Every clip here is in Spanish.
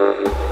Mm-hmm.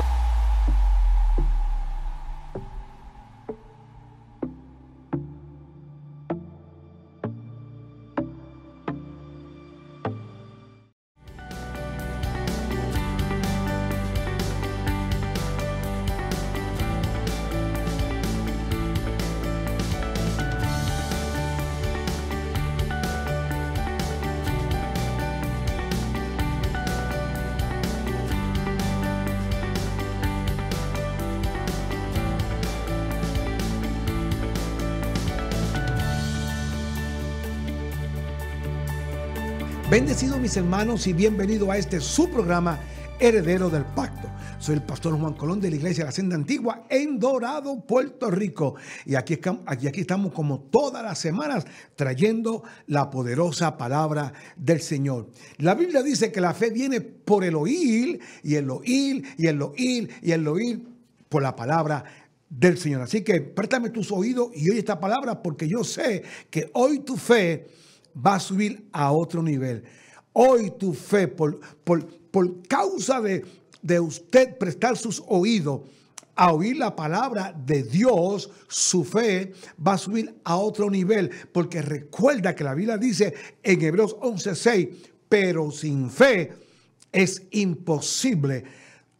Sido mis hermanos y bienvenido a este su programa Heredero del Pacto. Soy el pastor Juan Colón de la Iglesia de la Senda Antigua en Dorado, Puerto Rico. Y aquí, aquí, aquí estamos como todas las semanas trayendo la poderosa palabra del Señor. La Biblia dice que la fe viene por el oír y el oír y el oír y el oír por la palabra del Señor. Así que préstame tus oídos y oye esta palabra porque yo sé que hoy tu fe va a subir a otro nivel. Hoy tu fe, por, por, por causa de, de usted prestar sus oídos a oír la palabra de Dios, su fe va a subir a otro nivel. Porque recuerda que la Biblia dice en Hebreos 11:6, pero sin fe es imposible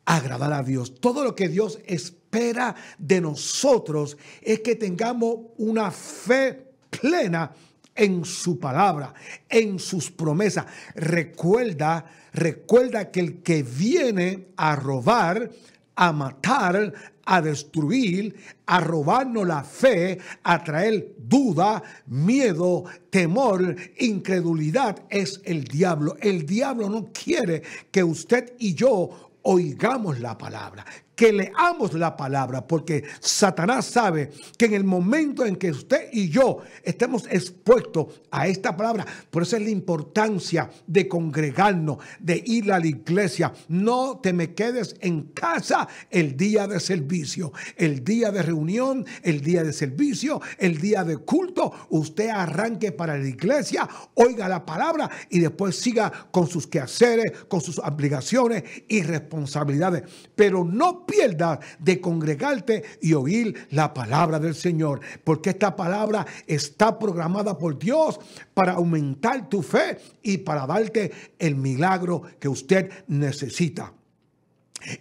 agradar a Dios. Todo lo que Dios espera de nosotros es que tengamos una fe plena en su palabra, en sus promesas. Recuerda, recuerda que el que viene a robar, a matar, a destruir, a robarnos la fe, a traer duda, miedo, temor, incredulidad, es el diablo. El diablo no quiere que usted y yo oigamos la palabra, que leamos la palabra, porque Satanás sabe que en el momento en que usted y yo estemos expuestos a esta palabra, por eso es la importancia de congregarnos, de ir a la iglesia. No te me quedes en casa el día de servicio, el día de reunión, el día de servicio, el día de culto. Usted arranque para la iglesia, oiga la palabra y después siga con sus quehaceres, con sus obligaciones y responsabilidades. Pero no pierda de congregarte y oír la palabra del Señor, porque esta palabra está programada por Dios para aumentar tu fe y para darte el milagro que usted necesita.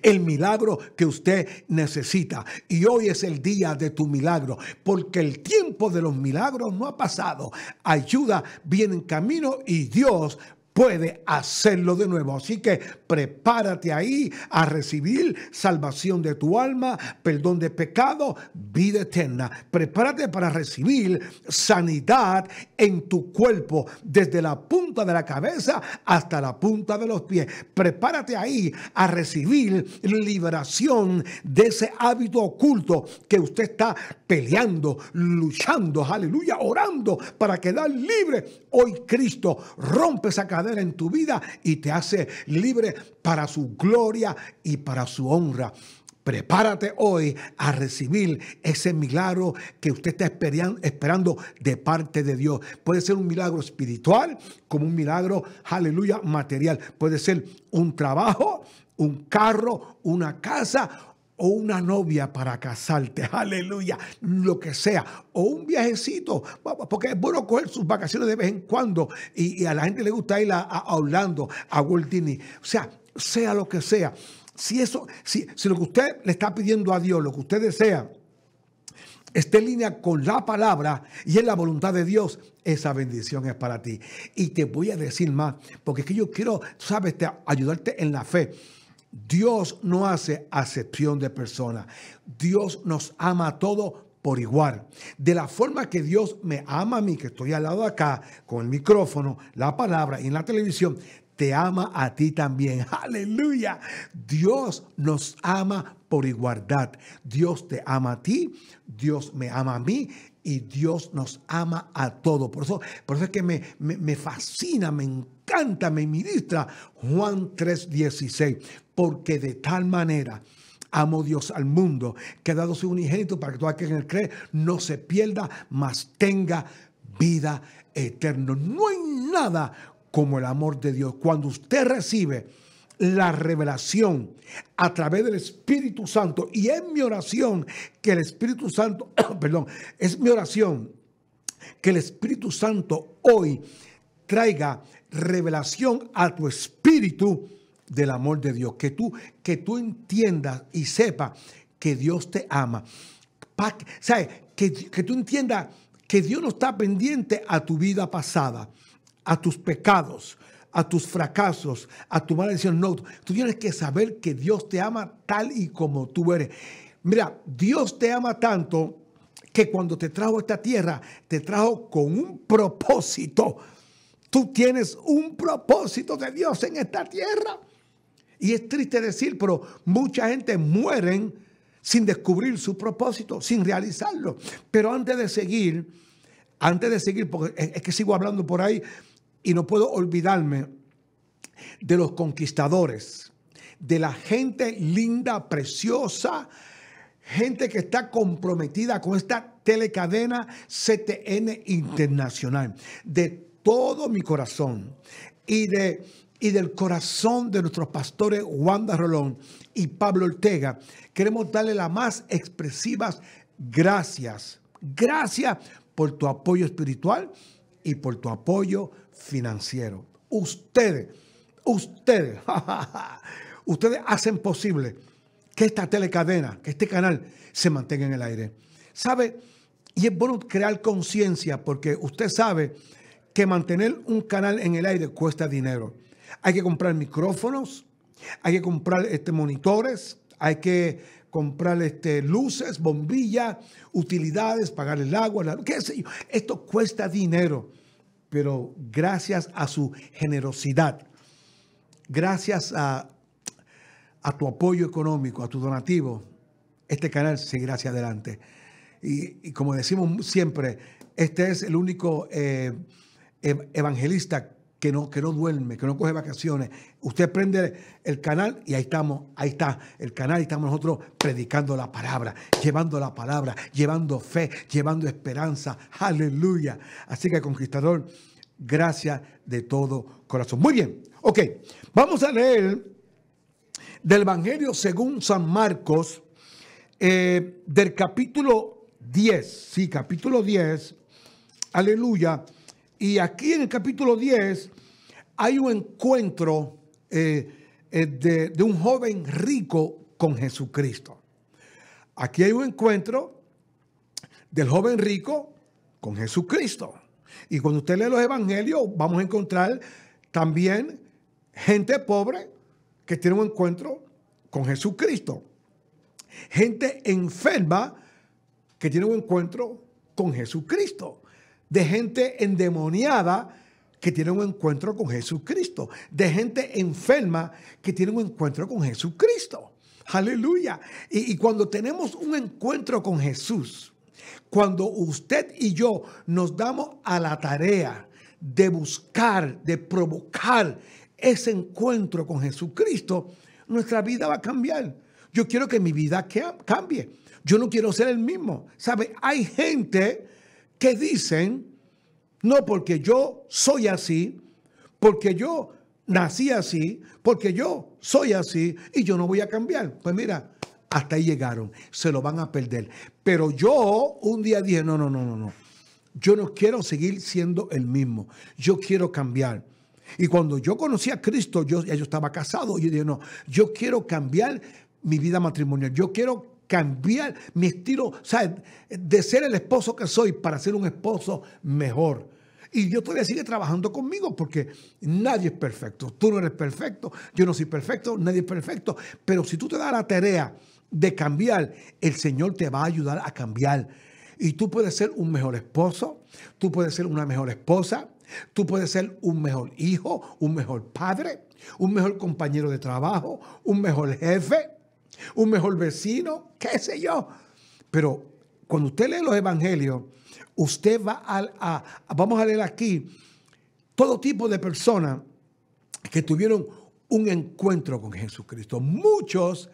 El milagro que usted necesita. Y hoy es el día de tu milagro, porque el tiempo de los milagros no ha pasado. Ayuda viene en camino y Dios puede hacerlo de nuevo. Así que prepárate ahí a recibir salvación de tu alma, perdón de pecado, vida eterna. Prepárate para recibir sanidad en tu cuerpo, desde la punta de la cabeza hasta la punta de los pies. Prepárate ahí a recibir liberación de ese hábito oculto que usted está peleando, luchando, aleluya, orando para quedar libre Hoy Cristo rompe esa cadena en tu vida y te hace libre para su gloria y para su honra. Prepárate hoy a recibir ese milagro que usted está esperando de parte de Dios. Puede ser un milagro espiritual, como un milagro, aleluya, material. Puede ser un trabajo, un carro, una casa o una novia para casarte, aleluya, lo que sea, o un viajecito, porque es bueno coger sus vacaciones de vez en cuando y, a la gente le gusta ir a, Orlando, a Walt Disney, o sea, sea lo que sea. Si eso, si, si lo que usted le está pidiendo a Dios, lo que usted desea, esté en línea con la palabra y en la voluntad de Dios, esa bendición es para ti. Y te voy a decir más, porque es que yo quiero, sabes, ayudarte en la fe. Dios no hace acepción de persona. Dios nos ama a todos por igual. De la forma que Dios me ama a mí, que estoy al lado de acá, con el micrófono, la palabra y en la televisión, te ama a ti también. Aleluya. Dios nos ama por igualdad. Dios te ama a ti, Dios me ama a mí y Dios nos ama a todos. Por eso, por es que me, fascina, me encanta, me ministra Juan 3:16, porque de tal manera Amo Dios al mundo, que ha dado su unigénito para que todo aquel que cree no se pierda, mas tenga vida eterna. No hay nada como el amor de Dios. Cuando usted recibe la revelación a través del Espíritu Santo. Y es mi oración que el Espíritu Santo, perdón, es mi oración que el Espíritu Santo hoy traiga revelación a tu espíritu del amor de Dios. Que tú, que tú entiendas y sepas que Dios te ama. O ¿sabes? Que, que tú entiendas que Dios no está pendiente a tu vida pasada, a tus pecados, a tus fracasos, a tu mala decisión. No, tú tienes que saber que Dios te ama tal y como tú eres. Mira, Dios te ama tanto que cuando te trajo a esta tierra, te trajo con un propósito. Tú tienes un propósito de Dios en esta tierra. Y es triste decir, pero mucha gente mueren sin descubrir su propósito, sin realizarlo. Pero antes de seguir, antes de seguir, porque es que sigo hablando por ahí, y no puedo olvidarme de los conquistadores, de la gente linda, preciosa, gente que está comprometida con esta telecadena CTN Internacional. De todo mi corazón y, de, y del corazón de nuestros pastores Wanda Rolón y Pablo Ortega, queremos darle las más expresivas gracias. Gracias por tu apoyo espiritual y por tu apoyo financiero. Ustedes, ustedes, ustedes hacen posible que esta telecadena, que este canal se mantenga en el aire. ¿Sabe? Y es bueno crear conciencia porque usted sabe que mantener un canal en el aire cuesta dinero. Hay que comprar micrófonos, hay que comprar este, monitores, hay que comprar este, luces, bombillas, utilidades, pagar el agua, qué sé yo. Esto cuesta dinero pero gracias a su generosidad, gracias a, tu apoyo económico, a tu donativo, este canal seguirá hacia adelante. Y, como decimos siempre, este es el único eh, evangelista que no, que no duerme, que no coge vacaciones. Usted prende el canal y ahí estamos, ahí está el canal y estamos nosotros predicando la palabra, llevando la palabra, llevando fe, llevando esperanza. Aleluya. Así que, conquistador, gracias de todo corazón. Muy bien, ok, vamos a leer del Evangelio según San Marcos, eh, del capítulo 10, sí, capítulo 10, aleluya y aquí en el capítulo 10 hay un encuentro eh, eh, de, de, un joven rico con Jesucristo. Aquí hay un encuentro del joven rico con Jesucristo. Y cuando usted lee los evangelios, vamos a encontrar también gente pobre que tiene un encuentro con Jesucristo. Gente enferma que tiene un encuentro con Jesucristo de gente endemoniada que tiene un encuentro con Jesucristo, de gente enferma que tiene un encuentro con Jesucristo. Aleluya. Y, cuando tenemos un encuentro con Jesús, cuando usted y yo nos damos a la tarea de buscar, de provocar ese encuentro con Jesucristo, nuestra vida va a cambiar. Yo quiero que mi vida cambie. Yo no quiero ser el mismo. ¿Sabe? Hay gente que dicen no porque yo soy así, porque yo nací así, porque yo soy así y yo no voy a cambiar. Pues mira, hasta ahí llegaron, se lo van a perder. Pero yo un día dije, no, no, no, no, no. Yo no quiero seguir siendo el mismo, yo quiero cambiar. Y cuando yo conocí a Cristo, yo, ya yo estaba casado, yo dije, no, yo quiero cambiar mi vida matrimonial, yo quiero cambiar mi estilo, o sea, de ser el esposo que soy para ser un esposo mejor. Y Dios todavía sigue trabajando conmigo porque nadie es perfecto. Tú no eres perfecto, yo no soy perfecto, nadie es perfecto. Pero si tú te das la tarea de cambiar, el Señor te va a ayudar a cambiar. Y tú puedes ser un mejor esposo, tú puedes ser una mejor esposa, tú puedes ser un mejor hijo, un mejor padre, un mejor compañero de trabajo, un mejor jefe un mejor vecino, qué sé yo. Pero cuando usted lee los evangelios, usted va a, a, vamos a leer aquí, todo tipo de personas que tuvieron un encuentro con Jesucristo. Muchos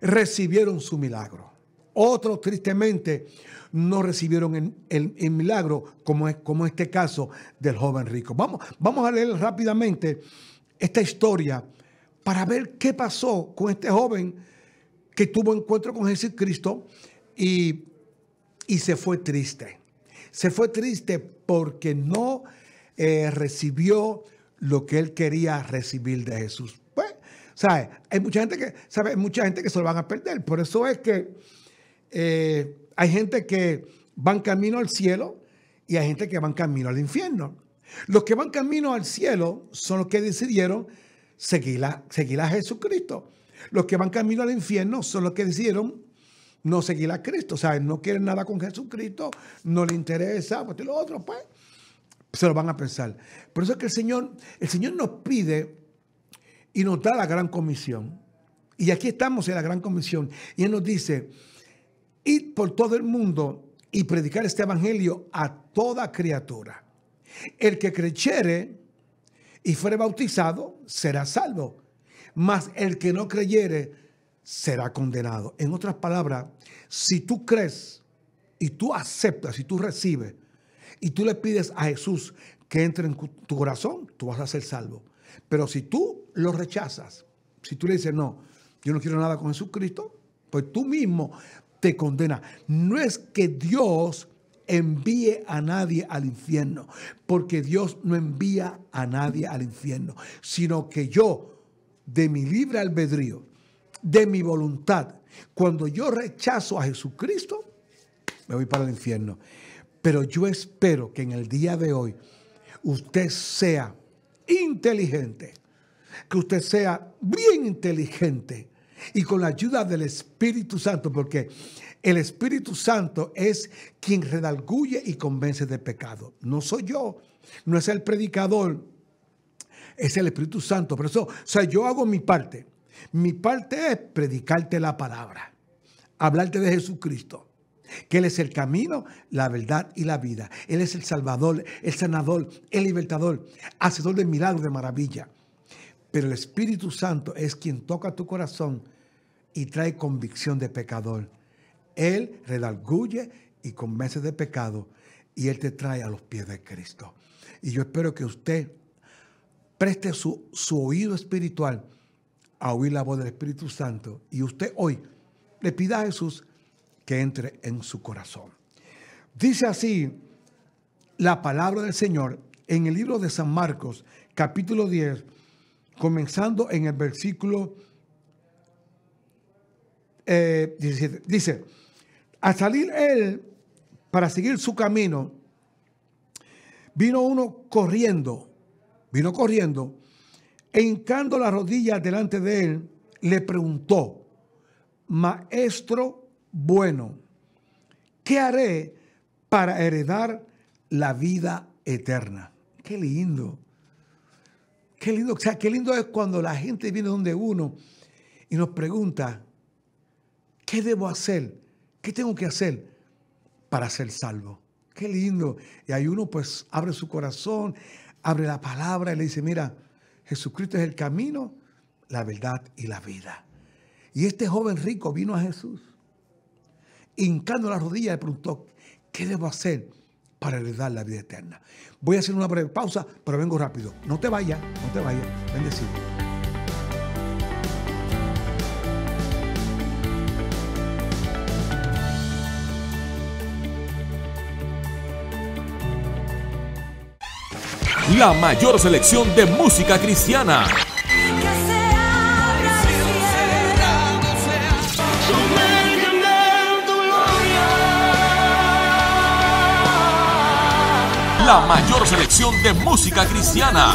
recibieron su milagro. Otros, tristemente, no recibieron el, milagro, como es como este caso del joven rico. Vamos, vamos a leer rápidamente esta historia para ver qué pasó con este joven que tuvo encuentro con Jesucristo y, y se fue triste. Se fue triste porque no eh, recibió lo que él quería recibir de Jesús. Pues, ¿sabes? Hay mucha gente que, ¿sabe? mucha gente que se lo van a perder. Por eso es que eh, hay gente que van camino al cielo y hay gente que van camino al infierno. Los que van camino al cielo son los que decidieron seguir a Jesucristo. Los que van camino al infierno son los que decidieron no seguir a Cristo. O sea, no quieren nada con Jesucristo, no le interesa, pues y otros, otro, pues, se lo van a pensar. Por eso es que el Señor, el Señor nos pide y nos da la gran comisión. Y aquí estamos en la gran comisión. Y Él nos dice, id por todo el mundo y predicar este evangelio a toda criatura. El que creyere y fuere bautizado será salvo, mas el que no creyere será condenado. En otras palabras, si tú crees y tú aceptas y tú recibes y tú le pides a Jesús que entre en tu corazón, tú vas a ser salvo. Pero si tú lo rechazas, si tú le dices, no, yo no quiero nada con Jesucristo, pues tú mismo te condenas. No es que Dios envíe a nadie al infierno, porque Dios no envía a nadie al infierno, sino que yo de mi libre albedrío, de mi voluntad. Cuando yo rechazo a Jesucristo, me voy para el infierno. Pero yo espero que en el día de hoy usted sea inteligente, que usted sea bien inteligente y con la ayuda del Espíritu Santo, porque el Espíritu Santo es quien redalguye y convence de pecado. No soy yo, no es el predicador, es el Espíritu Santo. Por eso, o sea, yo hago mi parte. Mi parte es predicarte la palabra, hablarte de Jesucristo, que Él es el camino, la verdad y la vida. Él es el Salvador, el sanador, el libertador, hacedor de milagros, de maravilla. Pero el Espíritu Santo es quien toca tu corazón y trae convicción de pecador. Él redarguye y convence de pecado y Él te trae a los pies de Cristo. Y yo espero que usted Preste su, oído espiritual a oír la voz del Espíritu Santo y usted hoy le pida a Jesús que entre en su corazón. Dice así la palabra del Señor en el libro de San Marcos, capítulo 10, comenzando en el versículo 17. Eh, Dice, al salir él para seguir su camino, vino uno corriendo Vino corriendo, e hincando las rodillas delante de él, le preguntó, Maestro bueno, ¿qué haré para heredar la vida eterna? Qué lindo. Qué lindo, o sea, qué lindo es cuando la gente viene donde uno y nos pregunta, ¿qué debo hacer? ¿Qué tengo que hacer para ser salvo? Qué lindo. Y ahí uno pues abre su corazón, abre la palabra y le dice, mira, Jesucristo es el camino, la verdad y la vida. Y este joven rico vino a Jesús, hincando las rodillas le preguntó, ¿qué debo hacer para heredar la vida eterna? Voy a hacer una breve pausa, pero vengo rápido. No te vayas, no te vayas. Bendecido. la mayor selección de música cristiana. La mayor selección de música cristiana.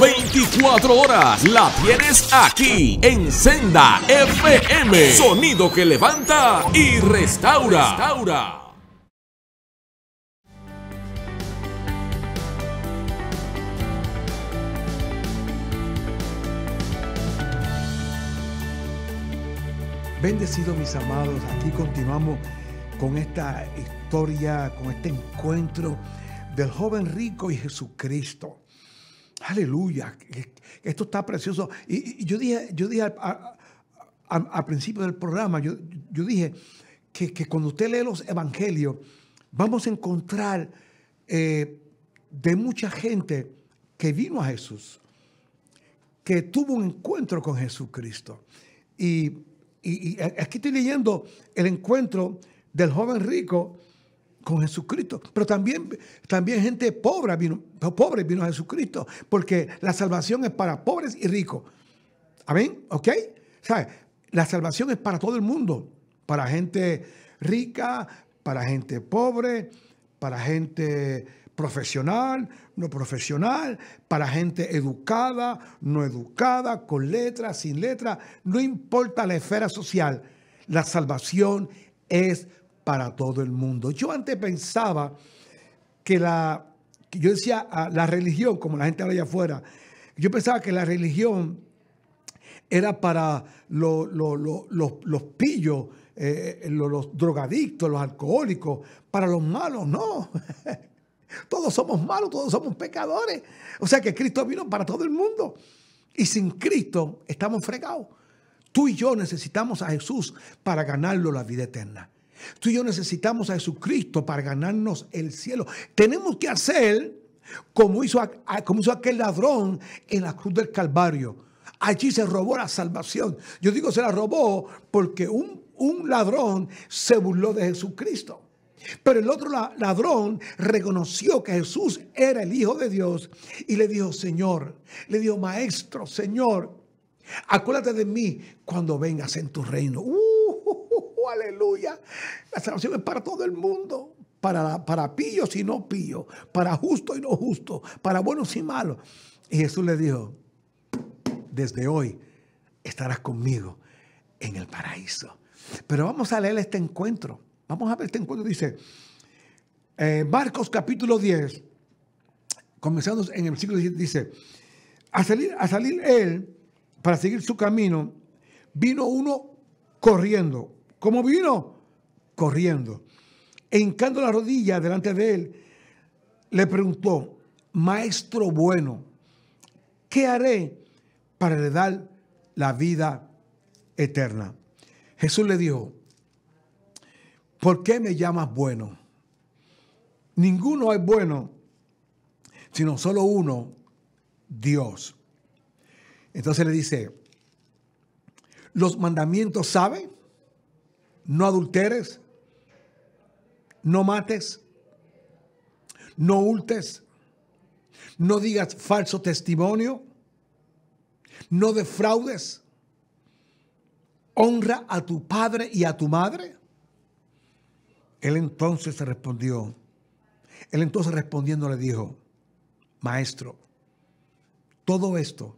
24 horas la tienes aquí en Senda FM. Sonido que levanta y restaura. restaura. Bendecido mis amados, aquí continuamos con esta historia, con este encuentro del joven rico y Jesucristo. Aleluya, esto está precioso. Y, yo dije, yo dije al, principio del programa, yo, yo dije que, cuando usted lee los evangelios, vamos a encontrar eh, de mucha gente que vino a Jesús, que tuvo un encuentro con Jesucristo. Y y, aquí estoy leyendo el encuentro del joven rico con Jesucristo. Pero también, también gente pobre vino, vino a Jesucristo, porque la salvación es para pobres y ricos. ¿Amén? ¿Ok? ¿Sabes? La salvación es para todo el mundo, para gente rica, para gente pobre, para gente profesional, no profesional, para gente educada, no educada, con letras, sin letras, no importa la esfera social, la salvación es para todo el mundo. Yo antes pensaba que la, yo decía, ah, la religión, como la gente habla allá afuera, yo pensaba que la religión era para los, pillos, eh, eh, los drogadictos, los alcohólicos, para los malos, no. Todos somos malos, todos somos pecadores. O sea que Cristo vino para todo el mundo. Y sin Cristo estamos fregados. Tú y yo necesitamos a Jesús para ganarlo la vida eterna. Tú y yo necesitamos a Jesucristo para ganarnos el cielo. Tenemos que hacer como hizo, como hizo aquel ladrón en la cruz del Calvario. Allí se robó la salvación. Yo digo se la robó porque un, un ladrón se burló de Jesucristo. Pero el otro ladrón reconoció que Jesús era el Hijo de Dios y le dijo, Señor, le dijo, Maestro, Señor, acuérdate de mí cuando vengas en tu reino. ¡Uh, aleluya. La salvación es para todo el mundo. Para, para pillos y no pillos, para justo y no justo, para buenos y malos. Y Jesús le dijo, desde hoy estarás conmigo en el paraíso. Pero vamos a leer este encuentro Vamos a ver este encuentro. Dice eh, Marcos capítulo 10, comenzando en el siglo 10, dice, a salir, a salir él para seguir su camino, vino uno corriendo. ¿Cómo vino? Corriendo. E hincando la rodilla delante de él, le preguntó, maestro bueno, ¿qué haré para le dar la vida eterna? Jesús le dijo, ¿Por qué me llamas bueno? Ninguno es bueno, sino solo uno, Dios. Entonces le dice, los mandamientos saben, no adulteres, no mates, no ultes, no digas falso testimonio, no defraudes, honra a tu padre y a tu madre. Él entonces respondió, él entonces respondiendo le dijo, maestro, todo esto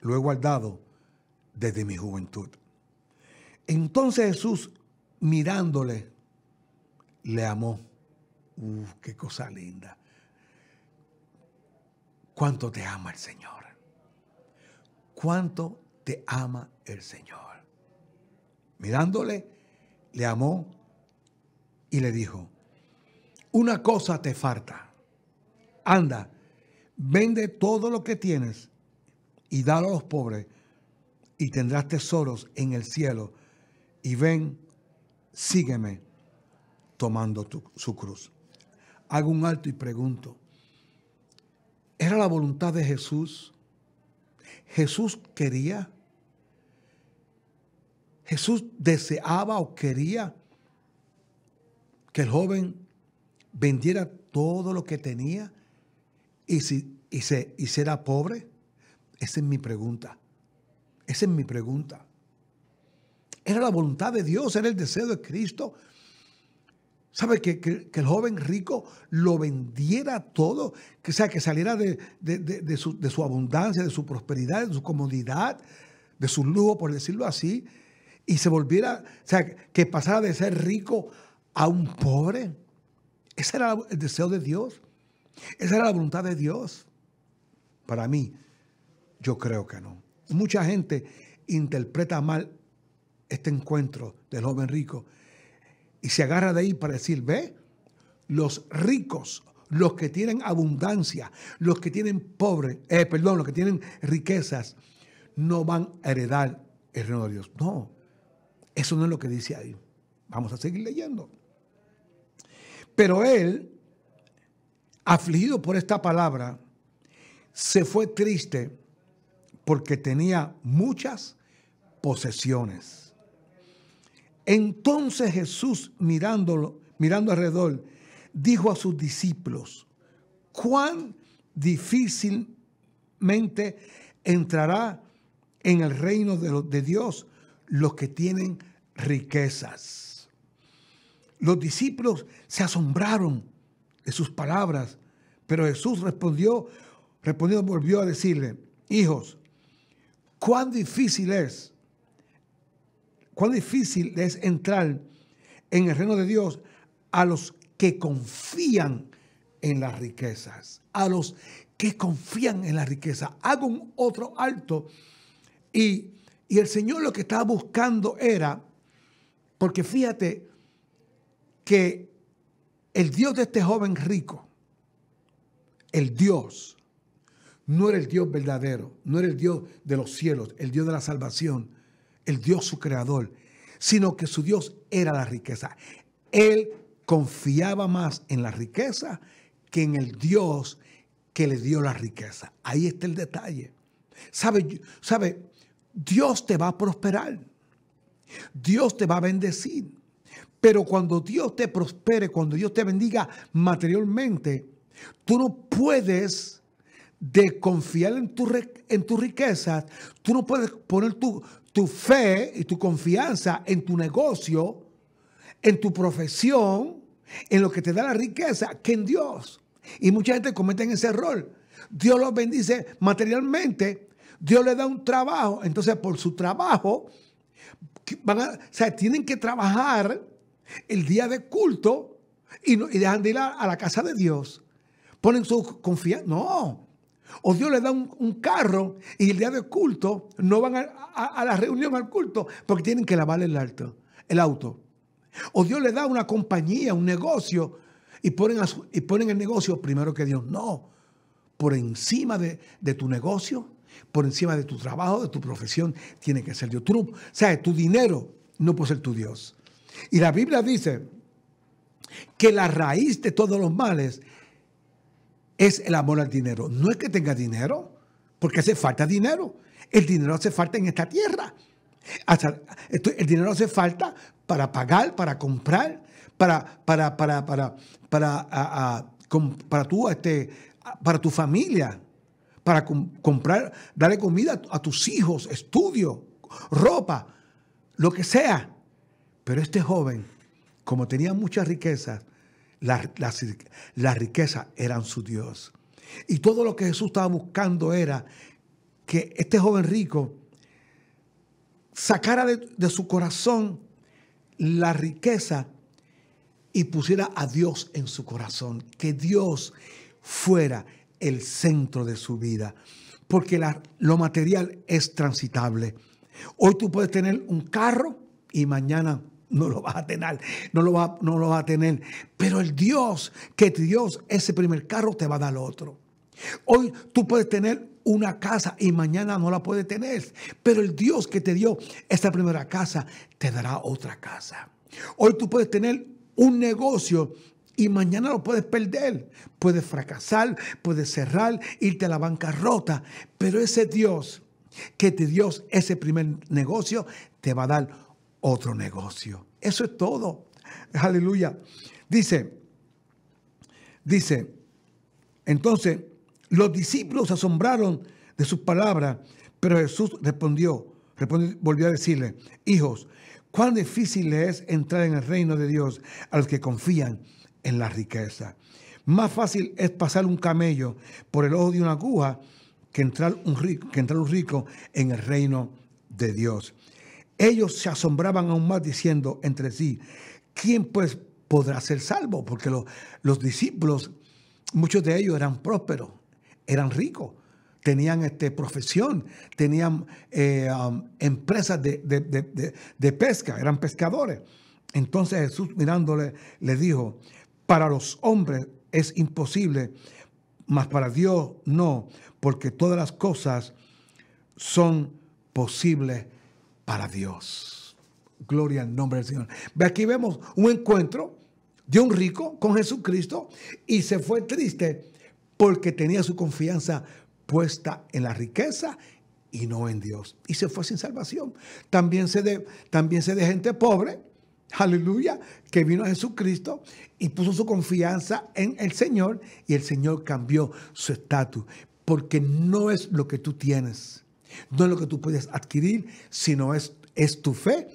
lo he guardado desde mi juventud. Entonces Jesús, mirándole, le amó. Uf, qué cosa linda. ¿Cuánto te ama el Señor? ¿Cuánto te ama el Señor? Mirándole, le amó y le dijo, una cosa te falta. Anda, vende todo lo que tienes y dalo a los pobres y tendrás tesoros en el cielo. Y ven, sígueme tomando su cruz. Hago un alto y pregunto, ¿era la voluntad de Jesús? ¿Jesús quería? ¿Jesús deseaba o quería? que el joven vendiera todo lo que tenía y, si, y se hiciera pobre? Esa es mi pregunta. Esa es mi pregunta. Era la voluntad de Dios, era el deseo de Cristo. ¿Sabe? Que, que, el joven rico lo vendiera todo, que, o sea, que saliera de, su, de, su, abundancia, de su prosperidad, de su comodidad, de su lujo, por decirlo así, y se volviera, o sea, que pasara de ser rico a un pobre. Ese era el deseo de Dios. Esa era la voluntad de Dios. Para mí, yo creo que no. Mucha gente interpreta mal este encuentro del joven rico y se agarra de ahí para decir, ve, los ricos, los que tienen abundancia, los que tienen pobre, eh, perdón, los que tienen riquezas, no van a heredar el reino de Dios. No, eso no es lo que dice ahí. Vamos a seguir leyendo. Pero él, afligido por esta palabra, se fue triste porque tenía muchas posesiones. Entonces Jesús, mirándolo, mirando alrededor, dijo a sus discípulos, cuán difícilmente entrará en el reino de, de Dios los que tienen riquezas. Los discípulos se asombraron de sus palabras, pero Jesús respondió, respondió, volvió a decirle, hijos, cuán difícil es, cuán difícil es entrar en el reino de Dios a los que confían en las riquezas, a los que confían en la riqueza. Hago un otro alto y, y el Señor lo que estaba buscando era, porque fíjate, que el Dios de este joven rico, el Dios, no era el Dios verdadero, no era el Dios de los cielos, el Dios de la salvación, el Dios su creador, sino que su Dios era la riqueza. Él confiaba más en la riqueza que en el Dios que le dio la riqueza. Ahí está el detalle. ¿Sabe? Dios te va a prosperar. Dios te va a bendecir. Pero cuando Dios te prospere, cuando Dios te bendiga materialmente, tú no puedes desconfiar en tus en tú no puedes poner tu, tu fe y tu confianza en tu negocio, en tu profesión, en lo que te da la riqueza, que en Dios. Y mucha gente comete ese error. Dios los bendice materialmente, Dios le da un trabajo, entonces por su trabajo, van o sea, tienen que trabajar el día de culto y, dejan de ir a, la casa de Dios. Ponen su confianza. No. O Dios le da un, carro y el día de culto no van a, la reunión, al culto, porque tienen que lavar el auto. El auto. O Dios le da una compañía, un negocio, y ponen, ponen el negocio primero que Dios. No. Por encima de, tu negocio, por encima de tu trabajo, de tu profesión, tiene que ser Dios. o sea, tu dinero no puede ser tu Dios. Y la Biblia dice que la raíz de todos los males es el amor al dinero. No es que tenga dinero, porque hace falta dinero. El dinero hace falta en esta tierra. El dinero hace falta para pagar, para comprar, para, para, para, tu, este, para tu familia, para comprar, darle comida a tus hijos, estudio, ropa, lo que sea. Pero este joven, como tenía muchas riquezas, las, riquezas eran su Dios. Y todo lo que Jesús estaba buscando era que este joven rico sacara de, su corazón la riqueza y pusiera a Dios en su corazón, que Dios fuera el centro de su vida, porque lo material es transitable. Hoy tú puedes tener un carro y mañana no lo vas a tener, no lo, no lo vas a tener. Pero el Dios que te dio ese primer carro te va a dar otro. Hoy tú puedes tener una casa y mañana no la puedes tener, pero el Dios que te dio esta primera casa te dará otra casa. Hoy tú puedes tener un negocio y mañana lo puedes perder, puedes fracasar, puedes cerrar, irte a la bancarrota, pero ese Dios que te dio ese primer negocio te va a dar otro negocio. Eso es todo. Aleluya. Dice, dice, entonces los discípulos asombraron de sus palabras, pero Jesús respondió, volvió a decirle, hijos, cuán difícil es entrar en el reino de Dios a los que confían en la riqueza. Más fácil es pasar un camello por el ojo de una aguja que entrar un rico, que entrar un rico en el reino de Dios. Ellos se asombraban aún más diciendo entre sí, ¿quién pues podrá ser salvo? Porque los, discípulos, muchos de ellos eran prósperos, eran ricos, tenían este, profesión, tenían eh, empresas de, de, pesca, eran pescadores. Entonces Jesús mirándole le dijo, para los hombres es imposible, mas para Dios no, porque todas las cosas son posibles para Dios. Gloria al nombre del Señor. Aquí vemos un encuentro de un rico con Jesucristo y se fue triste porque tenía su confianza puesta en la riqueza y no en Dios. Y se fue sin salvación. También se de, también se de gente pobre, aleluya, que vino a Jesucristo y puso su confianza en el Señor y el Señor cambió su estatus porque no es lo que tú tienes, no es lo que tú puedes adquirir, sino es, es tu fe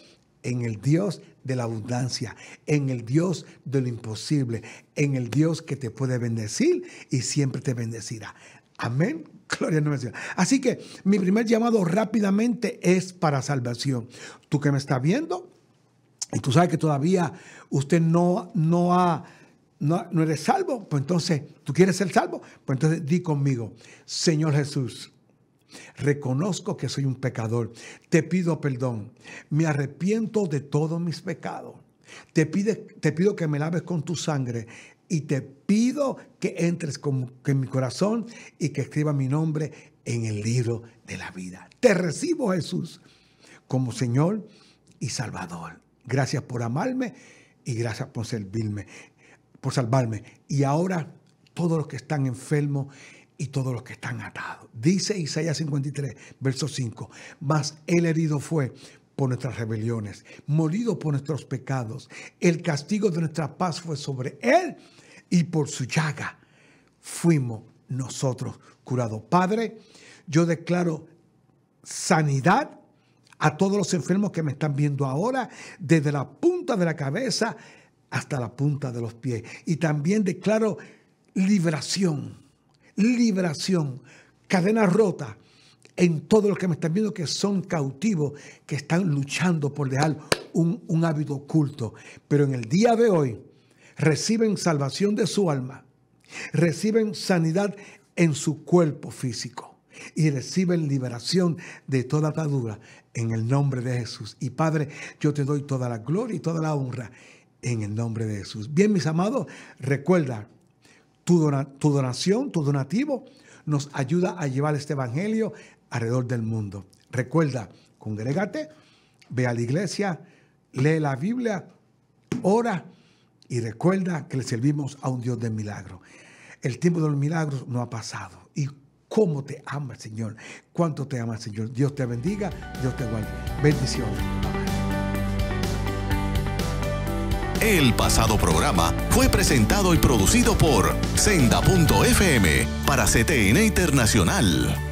en el Dios de la abundancia, en el Dios de lo imposible, en el Dios que te puede bendecir y siempre te bendecirá. Amén. Gloria Dios. Así que mi primer llamado rápidamente es para salvación. Tú que me estás viendo y tú sabes que todavía usted no, no ha no, eres salvo, pues entonces, ¿tú quieres ser salvo? Pues entonces di conmigo, Señor Jesús, Reconozco que soy un pecador. Te pido perdón. Me arrepiento de todos mis pecados. Te, te pido que me laves con tu sangre y te pido que entres con, que en mi corazón y que escriba mi nombre en el libro de la vida. Te recibo, Jesús, como Señor y Salvador. Gracias por amarme y gracias por servirme, por salvarme. Y ahora todos los que están enfermos y todos los que están atados. Dice Isaías 53, verso 5, mas el herido fue por nuestras rebeliones, molido por nuestros pecados. El castigo de nuestra paz fue sobre él y por su llaga fuimos nosotros curados. Padre, yo declaro sanidad a todos los enfermos que me están viendo ahora, desde la punta de la cabeza hasta la punta de los pies. Y también declaro liberación liberación, cadena rota en todos los que me están viendo que son cautivos, que están luchando por dejar un, un hábito oculto. Pero en el día de hoy reciben salvación de su alma, reciben sanidad en su cuerpo físico y reciben liberación de toda atadura en el nombre de Jesús. Y Padre, yo te doy toda la gloria y toda la honra en el nombre de Jesús. Bien, mis amados, recuerda tu, donación, tu donativo nos ayuda a llevar este evangelio alrededor del mundo. Recuerda, congregate, ve a la iglesia, lee la Biblia, ora y recuerda que le servimos a un Dios de milagro. El tiempo de los milagros no ha pasado. Y cómo te ama el Señor, cuánto te ama el Señor. Dios te bendiga, Dios te guarde. Bendiciones. El pasado programa fue presentado y producido por Senda.fm para CTN Internacional.